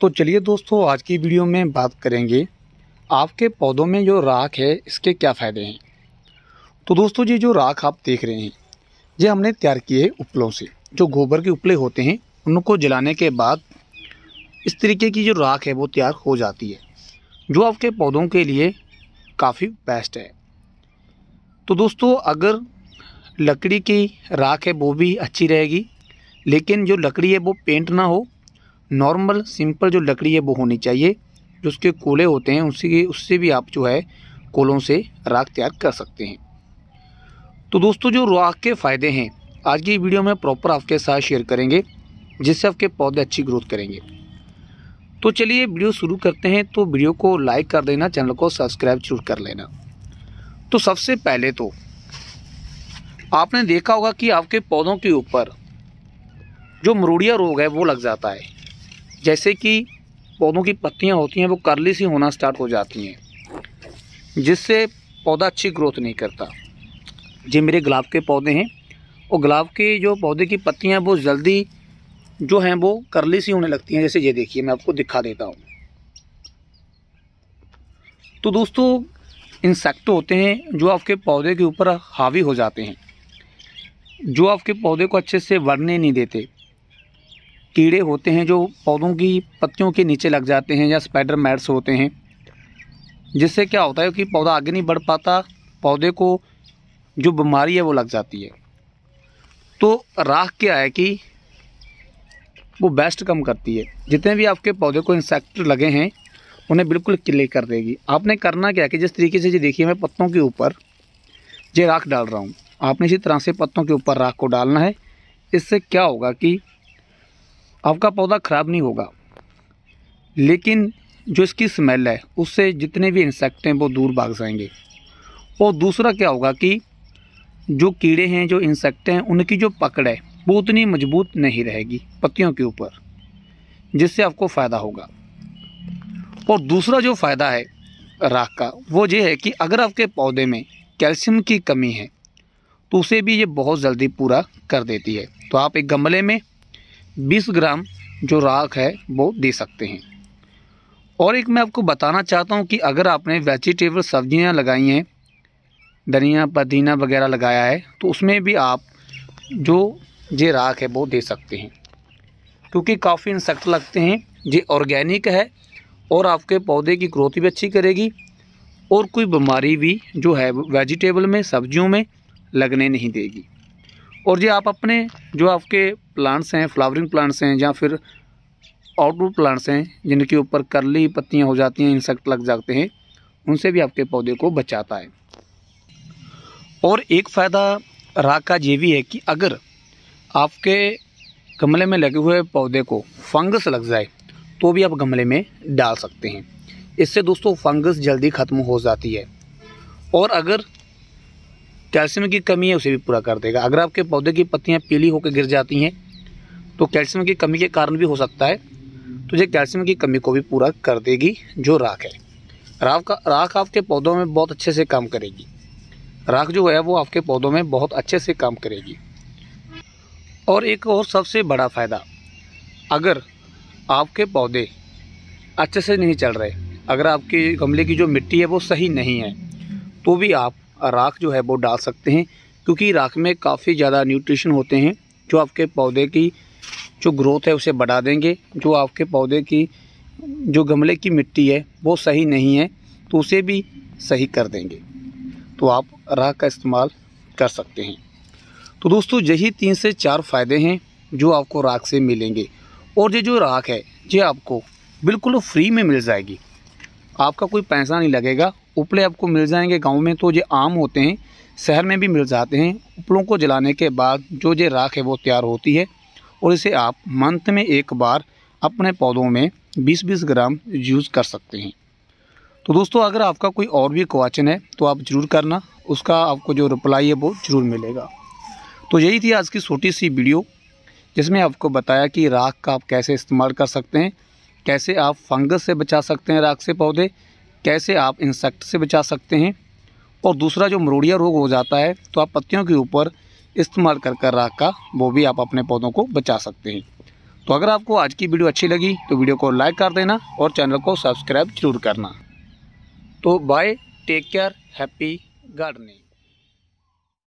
तो चलिए दोस्तों आज की वीडियो में बात करेंगे आपके पौधों में जो राख है इसके क्या फ़ायदे हैं तो दोस्तों ये जो राख आप देख रहे हैं ये हमने तैयार किए हैं उपलों से जो गोबर के उपले होते हैं उनको जलाने के बाद इस तरीके की जो राख है वो तैयार हो जाती है जो आपके पौधों के लिए काफ़ी बेस्ट है तो दोस्तों अगर लकड़ी की राख है वो भी अच्छी रहेगी लेकिन जो लकड़ी है वो पेंट ना हो नॉर्मल सिंपल जो लकड़ी है वो होनी चाहिए जो उसके कोले होते हैं उसी उससे भी आप जो है कोलों से राख तैयार कर सकते हैं तो दोस्तों जो राख के फ़ायदे हैं आज की वीडियो में प्रॉपर आपके साथ शेयर करेंगे जिससे आपके पौधे अच्छी ग्रोथ करेंगे तो चलिए वीडियो शुरू करते हैं तो वीडियो को लाइक कर देना चैनल को सब्सक्राइब जरूर कर लेना तो सबसे पहले तो आपने देखा होगा कि आपके पौधों के ऊपर जो मरूड़िया रोग है वो लग जाता है जैसे कि पौधों की पत्तियाँ होती हैं वो करली सी होना स्टार्ट हो जाती हैं जिससे पौधा अच्छी ग्रोथ नहीं करता जी मेरे गुलाब के पौधे हैं और गुलाब के जो पौधे की पत्तियाँ वो जल्दी जो हैं वो करली सी होने लगती हैं जैसे ये देखिए मैं आपको दिखा देता हूँ तो दोस्तों इंसेक्ट होते हैं जो आपके पौधे के ऊपर हावी हो जाते हैं जो आपके पौधे को अच्छे से बढ़ने नहीं देते कीड़े होते हैं जो पौधों की पत्तियों के नीचे लग जाते हैं या स्पाइडर मैट्स होते हैं जिससे क्या होता है कि पौधा आगे नहीं बढ़ पाता पौधे को जो बीमारी है वो लग जाती है तो राख क्या है कि वो बेस्ट कम करती है जितने भी आपके पौधे को इंसेक्ट लगे हैं उन्हें बिल्कुल क्ले कर देगी आपने करना क्या है कि जिस तरीके से जी देखिए मैं पत्तों के ऊपर ये राख डाल रहा हूँ आपने इसी तरह से पत्तों के ऊपर राख को डालना है इससे क्या होगा कि आपका पौधा ख़राब नहीं होगा लेकिन जो इसकी स्मेल है उससे जितने भी इंसेक्ट हैं वो दूर भाग जाएंगे और दूसरा क्या होगा कि जो कीड़े हैं जो इंसेक्ट हैं उनकी जो पकड़ है वो उतनी मजबूत नहीं रहेगी पत्तियों के ऊपर जिससे आपको फ़ायदा होगा और दूसरा जो फ़ायदा है राख का वो ये है कि अगर आपके पौधे में कैल्शियम की कमी है तो उसे भी ये बहुत जल्दी पूरा कर देती है तो आप एक गमले में 20 ग्राम जो राख है वो दे सकते हैं और एक मैं आपको बताना चाहता हूँ कि अगर आपने वेजिटेबल सब्जियाँ लगाई हैं धनिया पदीना वगैरह लगाया है तो उसमें भी आप जो ये राख है वो दे सकते हैं क्योंकि काफ़ी इंसेक्ट लगते हैं ये ऑर्गेनिक है और आपके पौधे की ग्रोथ भी अच्छी करेगी और कोई बीमारी भी जो है वेजिटेबल में सब्जियों में लगने नहीं देगी और ये आप अपने जो आपके प्लांट्स हैं फ्लावरिंग प्लांट्स हैं या फिर आउटडोर प्लांट्स हैं जिनके ऊपर करली पत्तियाँ हो जाती हैं इंसेक्ट लग जाते हैं उनसे भी आपके पौधे को बचाता है और एक फ़ायदा राख का ये भी है कि अगर आपके गमले में लगे हुए पौधे को फंगस लग जाए तो भी आप गमले में डाल सकते हैं इससे दोस्तों फंगस जल्दी ख़त्म हो जाती है और अगर कैल्शियम की कमी है उसे भी पूरा कर देगा अगर आपके पौधे की पत्तियाँ पीली होकर गिर जाती हैं तो कैल्शियम की कमी के कारण भी हो सकता है तो ये कैल्शियम की कमी को भी पूरा कर देगी जो राख है राख का राख आपके पौधों में बहुत अच्छे से काम करेगी राख जो है वो आपके पौधों में बहुत अच्छे से काम करेगी और एक और सबसे बड़ा फ़ायदा अगर आपके पौधे अच्छे से नहीं चल रहे अगर आपके गमले की जो मिट्टी है वो सही नहीं है तो भी आप राख जो है वो डाल सकते हैं क्योंकि राख में काफ़ी ज़्यादा न्यूट्रिशन होते हैं जो आपके पौधे की जो ग्रोथ है उसे बढ़ा देंगे जो आपके पौधे की जो गमले की मिट्टी है वो सही नहीं है तो उसे भी सही कर देंगे तो आप राख का इस्तेमाल कर सकते हैं तो दोस्तों यही तीन से चार फ़ायदे हैं जो आपको राख से मिलेंगे और ये जो राख है ये आपको बिल्कुल फ्री में मिल जाएगी आपका कोई पैसा नहीं लगेगा उपले आपको मिल जाएंगे गांव में तो ये आम होते हैं शहर में भी मिल जाते हैं उपलों को जलाने के बाद जो ये राख है वो तैयार होती है और इसे आप मंथ में एक बार अपने पौधों में 20-20 ग्राम यूज़ कर सकते हैं तो दोस्तों अगर आपका कोई और भी क्वाचन है तो आप ज़रूर करना उसका आपको जो रिप्लाई है वो ज़रूर मिलेगा तो यही थी आज की छोटी सी वीडियो जिसमें आपको बताया कि राख का आप कैसे इस्तेमाल कर सकते हैं कैसे आप फंगस से बचा सकते हैं राख से पौधे कैसे आप इंसेक्ट से बचा सकते हैं और दूसरा जो मरोड़िया रोग हो जाता है तो आप पत्तियों के ऊपर इस्तेमाल कर कर राख का वो भी आप अपने पौधों को बचा सकते हैं तो अगर आपको आज की वीडियो अच्छी लगी तो वीडियो को लाइक कर देना और चैनल को सब्सक्राइब जरूर करना तो bye take care happy gardening